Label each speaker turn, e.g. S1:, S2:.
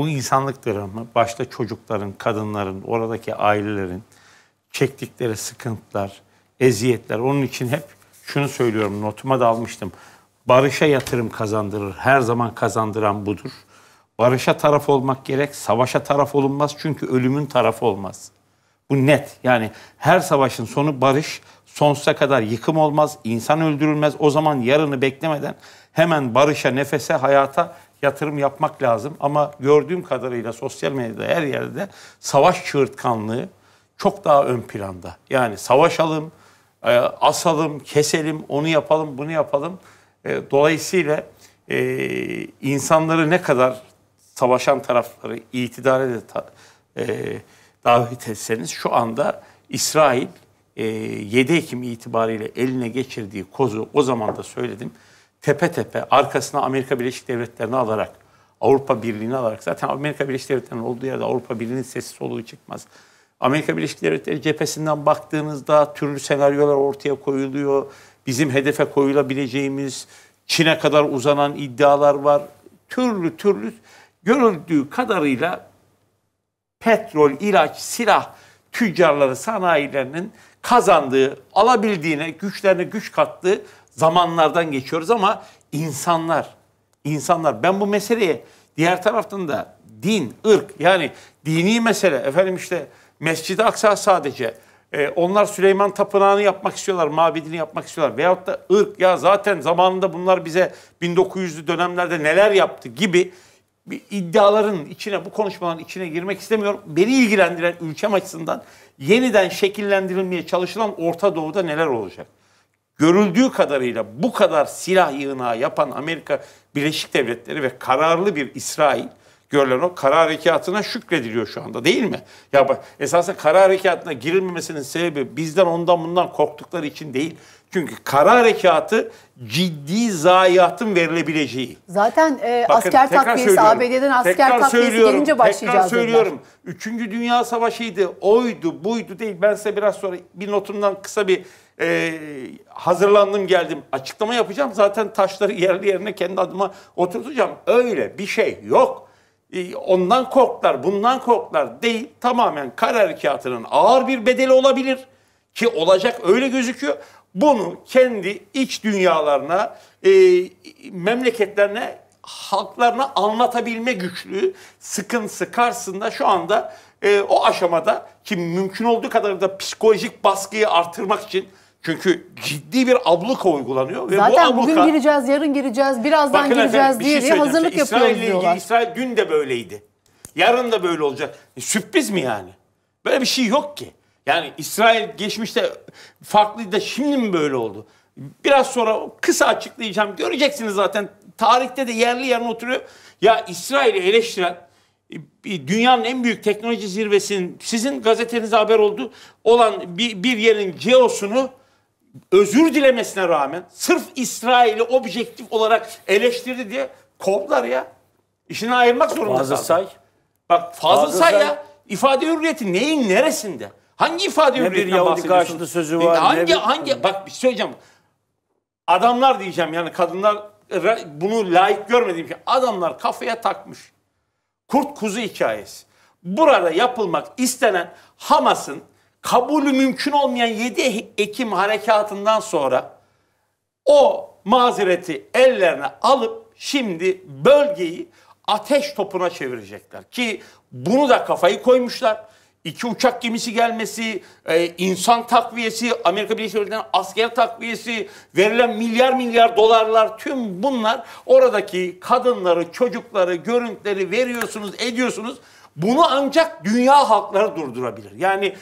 S1: Bu insanlık dramı başta çocukların, kadınların, oradaki ailelerin çektikleri sıkıntılar, eziyetler. Onun için hep şunu söylüyorum, notuma da almıştım. Barışa yatırım kazandırır, her zaman kazandıran budur. Barışa taraf olmak gerek, savaşa taraf olunmaz çünkü ölümün tarafı olmaz. Bu net. Yani her savaşın sonu barış, sonsuza kadar yıkım olmaz, insan öldürülmez. O zaman yarını beklemeden hemen barışa, nefese, hayata yatırım yapmak lazım. Ama gördüğüm kadarıyla sosyal medyada her yerde savaş çığırtkanlığı çok daha ön planda. Yani savaşalım, e, asalım, keselim, onu yapalım, bunu yapalım. E, dolayısıyla e, insanları ne kadar savaşan tarafları itidare de davet etseniz şu anda İsrail 7 Ekim itibariyle eline geçirdiği kozu o zaman da söyledim tepe tepe arkasına Amerika Birleşik Devletleri'ni alarak, Avrupa Birliği'ni alarak zaten Amerika Birleşik Devletleri'nin olduğu yerde Avrupa Birliği'nin sesi soluğu çıkmaz. Amerika Birleşik Devletleri cephesinden baktığınızda türlü senaryolar ortaya koyuluyor. Bizim hedefe koyulabileceğimiz Çin'e kadar uzanan iddialar var. Türlü türlü görüldüğü kadarıyla petrol, ilaç, silah tüccarları, sanayilerinin kazandığı, alabildiğine, güçlerine güç kattığı zamanlardan geçiyoruz ama insanlar, insanlar ben bu meseleye diğer taraftan da din, ırk yani dini mesele efendim işte Mescid-i Aksa sadece e, onlar Süleyman Tapınağı'nı yapmak istiyorlar, mabedini yapmak istiyorlar. Veyahut da ırk ya zaten zamanında bunlar bize 1900'lü dönemlerde neler yaptı gibi bir iddiaların içine, bu konuşmaların içine girmek istemiyorum. Beni ilgilendiren ülkem açısından yeniden şekillendirilmeye çalışılan Orta Doğu'da neler olacak? Görüldüğü kadarıyla bu kadar silah yığınağı yapan Amerika Birleşik Devletleri ve kararlı bir İsrail görülen o karar harekatına şükrediliyor şu anda değil mi? Ya bak, esasen karar harekatına girilmemesinin sebebi bizden ondan bundan korktukları için değil. Çünkü kara harekatı ciddi zayiatın verilebileceği. Zaten e, Bakın, asker takviyesi, ABD'den asker tekrar takviyesi gelince başlayacağız. Tekrar söylüyorum. Bundan. Üçüncü Dünya Savaşı'ydı, oydu, buydu değil. Ben size biraz sonra bir notumdan kısa bir e, hazırlandım geldim. Açıklama yapacağım. Zaten taşları yerli yerine kendi adıma oturtacağım. Öyle bir şey yok. E, ondan korklar, bundan korklar değil. Tamamen kar harekatının ağır bir bedeli olabilir ki olacak öyle gözüküyor. Bunu kendi iç dünyalarına, e, memleketlerine, halklarına anlatabilme güçlüğü sıkıntısı karşısında şu anda e, o aşamada ki mümkün olduğu kadar da psikolojik baskıyı artırmak için çünkü ciddi bir abluka uygulanıyor. Ve Zaten bu abluka, bugün gireceğiz, yarın gireceğiz, birazdan gireceğiz efendim, diye, şey hazırlık size. İsrail yapıyoruz diyorlar. Ilgili, İsrail dün de böyleydi. Yarın da böyle olacak. E, sürpriz mi yani? Böyle bir şey yok ki. Yani İsrail geçmişte farklıydı da şimdi mi böyle oldu? Biraz sonra kısa açıklayacağım. Göreceksiniz zaten tarihte de yerli yerine oturuyor. Ya İsrail'i eleştiren dünyanın en büyük teknoloji zirvesinin sizin gazetenize haber oldu olan bir, bir yerin geosunu özür dilemesine rağmen sırf İsrail'i objektif olarak eleştirdi diye kovdular ya. İşine ayırmak zorunda Fazıl Say. Bak Fazıl, Fazıl say, ya. ifade hürriyeti neyin neresinde? Hangi ifade ne hürriyetinden bir Yahudi karşıtı sözü e, var. Hangi bir... hangi bak bir şey söyleyeceğim. Adamlar diyeceğim yani kadınlar bunu layık görmediğim şey. Adamlar kafaya takmış. Kurt kuzu hikayesi. Burada yapılmak istenen Hamas'ın kabulü mümkün olmayan 7 Ekim harekatından sonra o mazereti ellerine alıp şimdi bölgeyi ateş topuna çevirecekler. Ki bunu da kafayı koymuşlar iki uçak gemisi gelmesi, e, insan takviyesi, Amerika Birleşik Devletleri'nin asker takviyesi, verilen milyar milyar dolarlar tüm bunlar oradaki kadınları, çocukları, görüntüleri veriyorsunuz, ediyorsunuz. Bunu ancak dünya halkları durdurabilir. Yani